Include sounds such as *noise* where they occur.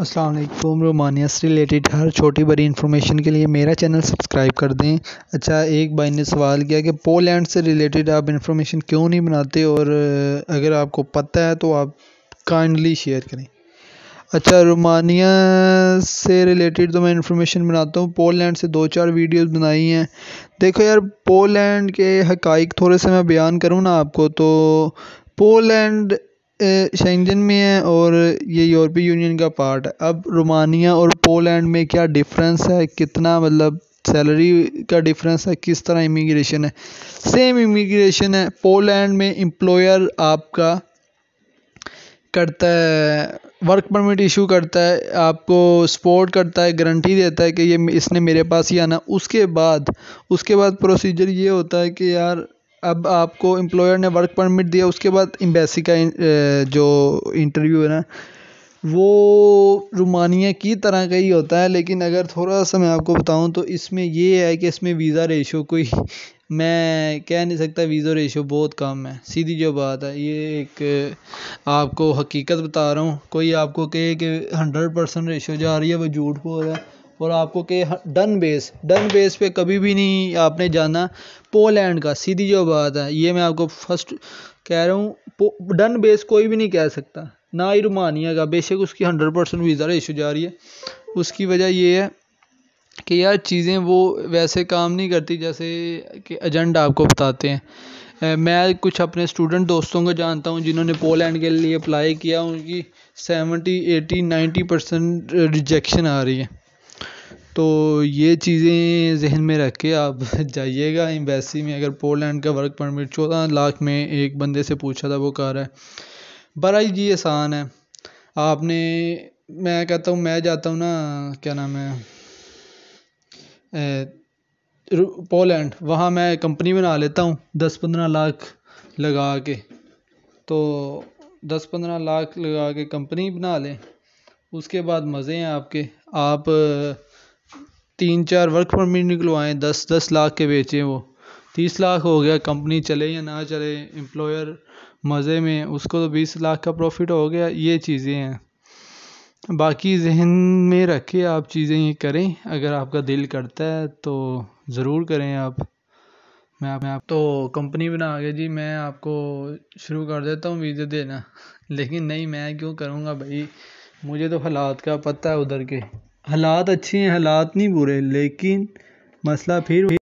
असलकुम रोमानिया से रिलेटेड हर छोटी बड़ी इन्फॉर्मेशन के लिए मेरा चैनल सब्सक्राइब कर दें अच्छा एक भाई ने सवाल किया कि पोलैंड से रिलेटेड आप इन्फॉर्मेशन क्यों नहीं बनाते और अगर आपको पता है तो आप काइंडली शेयर करें अच्छा रोमानिया से रिलेटेड तो मैं इन्फॉर्मेशन बनाता हूँ पोलैंड से दो चार वीडियोस बनाई हैं देखो यार पोलैंड के हक थोड़े से मैं बयान करूँ ना आपको तो पोलैंड शेंगजन में है और ये यूरोपीय यूनियन का पार्ट है अब रोमानिया और पोलैंड में क्या डिफरेंस है कितना मतलब सैलरी का डिफरेंस है किस तरह इमिग्रेशन है सेम इमिग्रेशन है पोलैंड में एम्प्लॉयर आपका करता है वर्क परमिट इशू करता है आपको सपोर्ट करता है गारंटी देता है कि ये इसने मेरे पास ही आना उसके बाद उसके बाद प्रोसीजर ये होता है कि यार अब आपको एम्प्लॉयर ने वर्क परमिट दिया उसके बाद एम्बेसी का जो इंटरव्यू है ना वो रोमानिया की तरह का ही होता है लेकिन अगर थोड़ा सा मैं आपको बताऊं तो इसमें ये है कि इसमें वीज़ा रेशो कोई *laughs* मैं कह नहीं सकता वीज़ा रेशो बहुत कम है सीधी जो बात है ये एक आपको हकीकत बता रहा हूँ कोई आपको कहे कि हंड्रेड परसेंट रेशो जा रही है वो झूठ बोल रहा है और आपको के डन बेस डन बेस पे कभी भी नहीं आपने जाना पोलैंड का सीधी जो बात है ये मैं आपको फर्स्ट कह रहा हूँ डन बेस कोई भी नहीं कह सकता ना ही रुमानिया का बेशक उसकी हंड्रेड परसेंट वीज़ा इशू जा रही है उसकी वजह ये है कि यार चीज़ें वो वैसे काम नहीं करती जैसे कि एजेंडा आपको बताते हैं मैं कुछ अपने स्टूडेंट दोस्तों को जानता हूँ जिन्होंने पोलैंड के लिए अप्लाई किया उनकी seventy eighty ninety percent rejection आ रही है तो ये चीज़ें जहन में रख के आप *laughs* जाइएगा एम्बेसी में अगर पोलैंड का वर्क परमिट चौदह लाख में एक बंदे से पूछा था वो कह रहा है बड़ा ही आसान है आपने मैं कहता हूँ मैं जाता हूँ ना क्या नाम है पोलैंड वहाँ मैं कंपनी बना लेता हूँ दस पंद्रह लाख लगा के तो दस पंद्रह लाख लगा के कंपनी बना लें उसके बाद मज़े हैं आपके आप तीन चार वर्क परमिट निकलवाएँ दस दस लाख के बेचें वो तीस लाख हो गया कंपनी चले या ना चले एम्प्लॉयर मज़े में उसको तो बीस लाख का प्रॉफिट हो गया ये चीज़ें हैं बाकी जहन में रखे आप चीज़ें ये करें अगर आपका दिल करता है तो ज़रूर करें आप मैं आप, मैं आप तो कंपनी बना के जी मैं आपको शुरू कर देता हूँ वीज़े देना लेकिन नहीं मैं क्यों करूँगा भाई मुझे तो हालात का पता है उधर के हालात अच्छे हैं हालात नहीं बुरे लेकिन मसला फिर